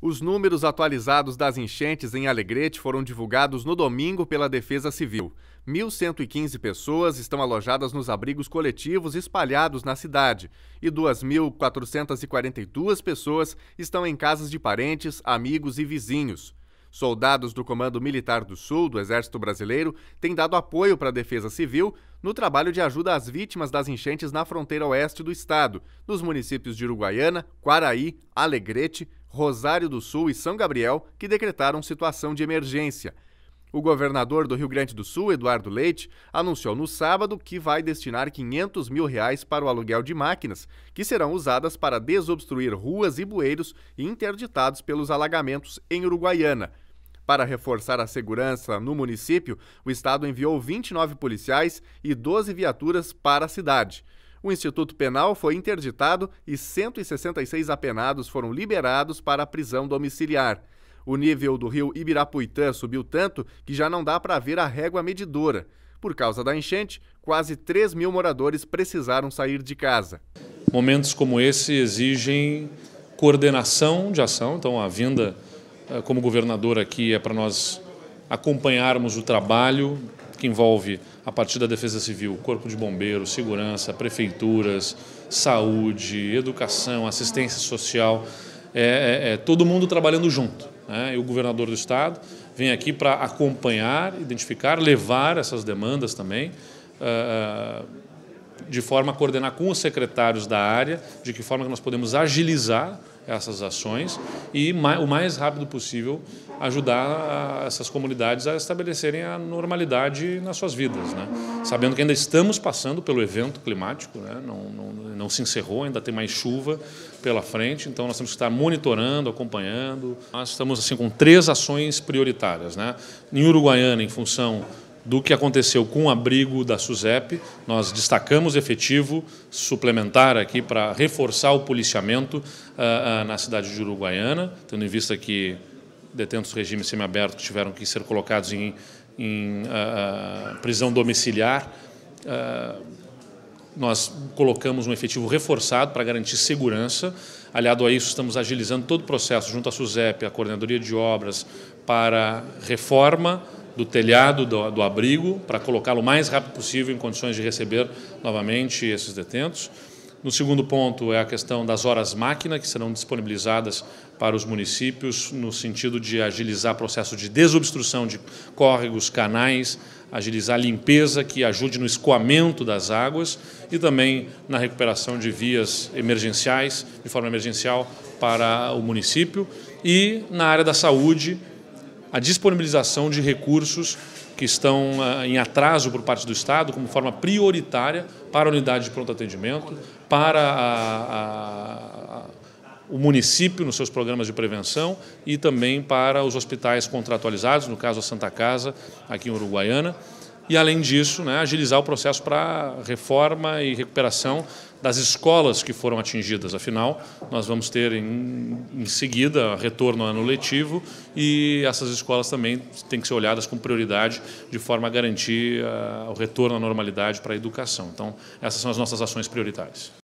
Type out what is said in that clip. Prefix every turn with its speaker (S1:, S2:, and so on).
S1: Os números atualizados das enchentes em Alegrete foram divulgados no domingo pela Defesa Civil. 1.115 pessoas estão alojadas nos abrigos coletivos espalhados na cidade e 2.442 pessoas estão em casas de parentes, amigos e vizinhos. Soldados do Comando Militar do Sul do Exército Brasileiro têm dado apoio para a Defesa Civil no trabalho de ajuda às vítimas das enchentes na fronteira oeste do estado, nos municípios de Uruguaiana, Quaraí, Alegrete, Rosário do Sul e São Gabriel, que decretaram situação de emergência. O governador do Rio Grande do Sul, Eduardo Leite, anunciou no sábado que vai destinar 500 mil reais para o aluguel de máquinas, que serão usadas para desobstruir ruas e bueiros interditados pelos alagamentos em Uruguaiana. Para reforçar a segurança no município, o estado enviou 29 policiais e 12 viaturas para a cidade. O Instituto Penal foi interditado e 166 apenados foram liberados para a prisão domiciliar. O nível do rio Ibirapuitã subiu tanto que já não dá para ver a régua medidora. Por causa da enchente, quase 3 mil moradores precisaram sair de casa.
S2: Momentos como esse exigem coordenação de ação, então a vinda eh, como governador aqui é para nós acompanharmos o trabalho que envolve, a partir da Defesa Civil, Corpo de Bombeiros, Segurança, Prefeituras, Saúde, Educação, Assistência Social, é, é, é todo mundo trabalhando junto. Né? E o governador do Estado vem aqui para acompanhar, identificar, levar essas demandas também, uh, de forma a coordenar com os secretários da área, de que forma que nós podemos agilizar essas ações e o mais rápido possível ajudar essas comunidades a estabelecerem a normalidade nas suas vidas, né? sabendo que ainda estamos passando pelo evento climático, né? não, não, não se encerrou, ainda tem mais chuva pela frente, então nós temos que estar monitorando, acompanhando. Nós estamos assim com três ações prioritárias, né? em Uruguaiana em função do que aconteceu com o abrigo da SUSEP. Nós destacamos efetivo suplementar aqui para reforçar o policiamento uh, uh, na cidade de Uruguaiana, tendo em vista que detentos do regime semiaberto tiveram que ser colocados em, em uh, prisão domiciliar. nós colocamos um efetivo reforçado para garantir segurança. Aliado a isso, estamos agilizando todo o processo junto à SUSEP, à Coordenadoria de Obras, para reforma do telhado do, do abrigo para colocá-lo o mais rápido possível em condições de receber novamente esses detentos. No segundo ponto é a questão das horas máquina, que serão disponibilizadas para os municípios, no sentido de agilizar o processo de desobstrução de córregos, canais, agilizar a limpeza que ajude no escoamento das águas e também na recuperação de vias emergenciais, de forma emergencial, para o município. E na área da saúde, a disponibilização de recursos que estão eh, em atraso por parte do Estado, como forma prioritária para a unidade de pronto atendimento, para a, a, o município nos seus programas de prevenção e também para os hospitais contratualizados, no caso a Santa Casa, aqui em Uruguaiana e, além disso, né, agilizar o processo para reforma e recuperação das escolas que foram atingidas. Afinal, nós vamos ter em, em seguida retorno ao ano letivo e essas escolas também têm que ser olhadas com prioridade de forma a garantir uh, o retorno à normalidade para a educação. Então, essas são as nossas ações prioritárias.